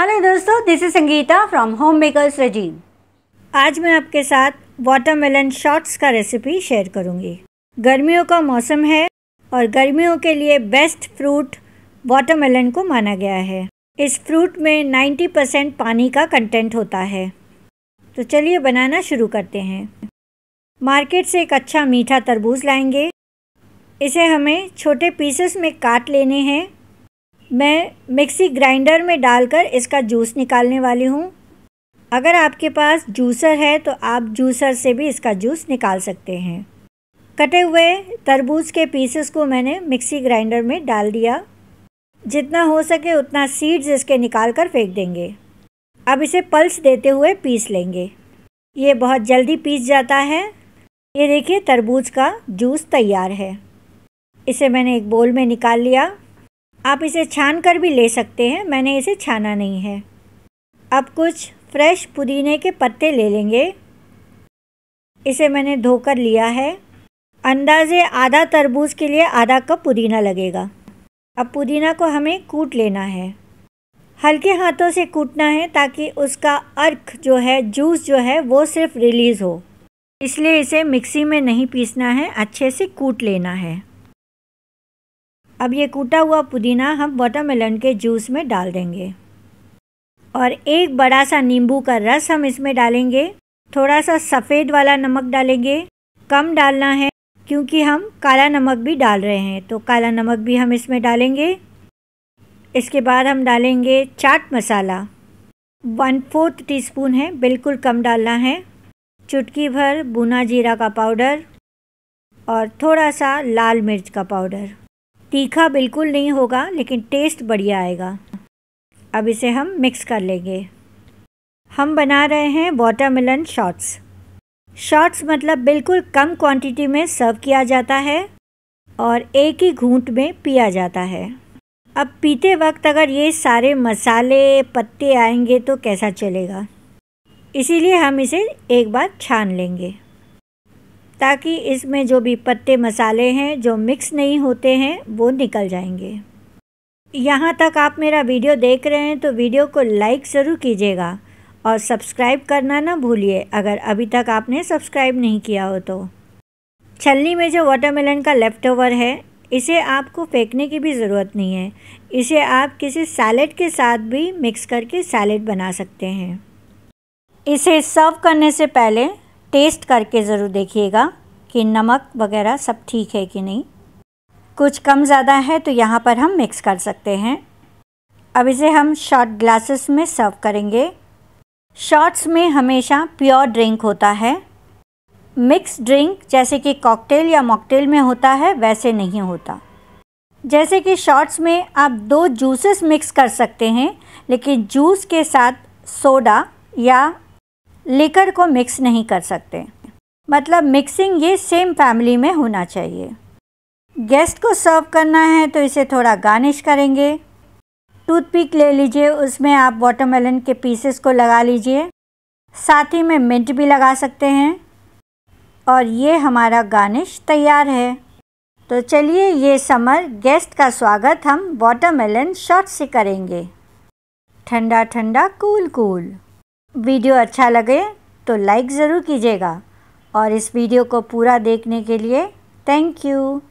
hello दोस्तों this is Sangeeta from home makers रजीम आज मैं आपके साथ वाटरमेलन शॉट्स का रेसिपी शेयर करूंगी गर्मियों का मौसम है और गर्मियों के लिए बेस्ट फ्रूट वाटरमेलन को माना गया है इस फ्रूट में 90 परसेंट पानी का कंटेंट होता है तो चलिए बनाना शुरू करते हैं मार्केट से एक अच्छा मीठा तरबूज लाएंगे इसे हमें छोटे पीसेस में काट लेने हैं मैं मिक्सी ग्राइंडर में डालकर इसका जूस निकालने वाली हूँ अगर आपके पास जूसर है तो आप जूसर से भी इसका जूस निकाल सकते हैं कटे हुए तरबूज के पीसेस को मैंने मिक्सी ग्राइंडर में डाल दिया जितना हो सके उतना सीड्स इसके निकाल कर फेंक देंगे अब इसे पल्स देते हुए पीस लेंगे ये बहुत जल्दी पीस जाता है ये देखिए तरबूज का जूस तैयार है इसे मैंने एक बोल में निकाल लिया आप इसे छान कर भी ले सकते हैं मैंने इसे छाना नहीं है अब कुछ फ्रेश पुदीने के पत्ते ले लेंगे इसे मैंने धोकर लिया है अंदाज़े आधा तरबूज के लिए आधा कप पुदीना लगेगा अब पुदीना को हमें कूट लेना है हल्के हाथों से कूटना है ताकि उसका अर्क जो है जूस जो है वो सिर्फ रिलीज़ हो इसलिए इसे मिक्सी में नहीं पीसना है अच्छे से कूट लेना है अब ये कूटा हुआ पुदीना हम वाटरमेलन के जूस में डाल देंगे और एक बड़ा सा नींबू का रस हम इसमें डालेंगे थोड़ा सा सफ़ेद वाला नमक डालेंगे कम डालना है क्योंकि हम काला नमक भी डाल रहे हैं तो काला नमक भी हम इसमें डालेंगे इसके बाद हम डालेंगे chaat masala one fourth teaspoon है बिल्कुल कम डालना है चुटकी भर भुना जीरा का पाउडर और थोड़ा सा लाल मिर्च का पाउडर तीखा बिल्कुल नहीं होगा लेकिन टेस्ट बढ़िया आएगा अब इसे हम मिक्स कर लेंगे हम बना रहे हैं वाटरमेलन शॉट्स शॉट्स मतलब बिल्कुल कम क्वांटिटी में सर्व किया जाता है और एक ही घूंट में पिया जाता है अब पीते वक्त अगर ये सारे मसाले पत्ते आएंगे तो कैसा चलेगा इसीलिए हम इसे एक बार छान लेंगे ताकि इसमें जो भी पत्ते मसाले हैं जो मिक्स नहीं होते हैं वो निकल जाएंगे यहाँ तक आप मेरा वीडियो देख रहे हैं तो वीडियो को लाइक ज़रूर कीजिएगा और सब्सक्राइब करना ना भूलिए अगर अभी तक आपने सब्सक्राइब नहीं किया हो तो छलनी में जो वाटरमेलन का लेफ़्ट ओवर है इसे आपको फेंकने की भी ज़रूरत नहीं है इसे आप किसी सैलेड के साथ भी मिक्स करके सैलेड बना सकते हैं इसे सर्व करने से पहले टेस्ट करके ज़रूर देखिएगा कि नमक वगैरह सब ठीक है कि नहीं कुछ कम ज़्यादा है तो यहाँ पर हम मिक्स कर सकते हैं अब इसे हम शॉर्ट ग्लासेस में सर्व करेंगे शॉर्ट्स में हमेशा प्योर ड्रिंक होता है मिक्स ड्रिंक जैसे कि कॉकटेल या मॉकटेल में होता है वैसे नहीं होता जैसे कि शॉर्ट्स में आप दो जूसेस मिक्स कर सकते हैं लेकिन जूस के साथ सोडा या लिकर को मिक्स नहीं कर सकते मतलब मिक्सिंग ये सेम फैमिली में होना चाहिए गेस्ट को सर्व करना है तो इसे थोड़ा गार्निश करेंगे टूथपिक ले लीजिए उसमें आप वाटरमेलन के पीसेस को लगा लीजिए साथ ही में मिंट भी लगा सकते हैं और ये हमारा गार्निश तैयार है तो चलिए ये समर गेस्ट का स्वागत हम वाटरमेलन शॉट से करेंगे ठंडा ठंडा कूल कूल वीडियो अच्छा लगे तो लाइक ज़रूर कीजिएगा और इस वीडियो को पूरा देखने के लिए थैंक यू